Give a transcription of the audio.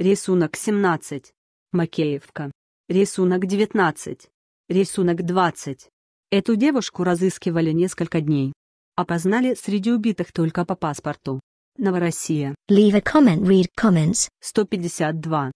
рисунок 17, Макеевка, рисунок 19, рисунок 20. Эту девушку разыскивали несколько дней. Опознали среди убитых только по паспорту. Новороссия. Leave a comment, read comments. 152.